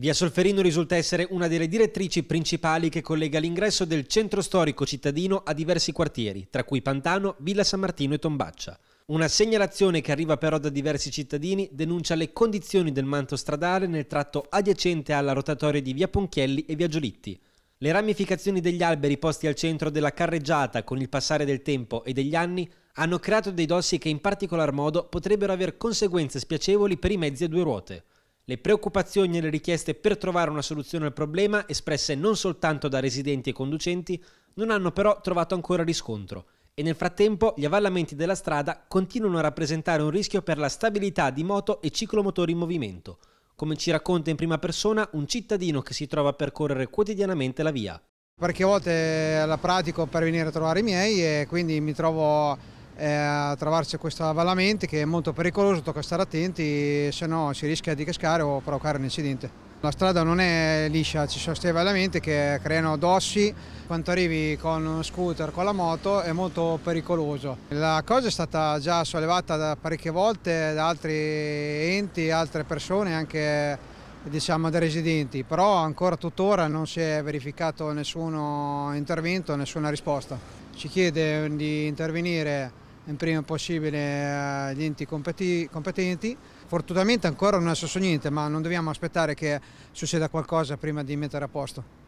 Via Solferino risulta essere una delle direttrici principali che collega l'ingresso del centro storico cittadino a diversi quartieri, tra cui Pantano, Villa San Martino e Tombaccia. Una segnalazione che arriva però da diversi cittadini denuncia le condizioni del manto stradale nel tratto adiacente alla rotatoria di Via Ponchielli e Via Giolitti. Le ramificazioni degli alberi posti al centro della carreggiata con il passare del tempo e degli anni hanno creato dei dossi che in particolar modo potrebbero avere conseguenze spiacevoli per i mezzi a due ruote le preoccupazioni e le richieste per trovare una soluzione al problema espresse non soltanto da residenti e conducenti non hanno però trovato ancora riscontro e nel frattempo gli avvallamenti della strada continuano a rappresentare un rischio per la stabilità di moto e ciclomotori in movimento, come ci racconta in prima persona un cittadino che si trova a percorrere quotidianamente la via. Perché a volte la pratico per venire a trovare i miei e quindi mi trovo eh, a trovarsi questo avvallamento che è molto pericoloso, tocca stare attenti, se no si rischia di cascare o provocare un incidente. La strada non è liscia, ci sono questi avvallamenti che creano dossi, quando arrivi con uno scooter, con la moto è molto pericoloso. La cosa è stata già sollevata parecchie volte da altri enti, altre persone, anche diciamo dai residenti, però ancora tuttora non si è verificato nessun intervento, nessuna risposta. Ci chiede di intervenire in prima possibile agli eh, enti competenti. Fortunatamente ancora non è successo niente, ma non dobbiamo aspettare che succeda qualcosa prima di mettere a posto.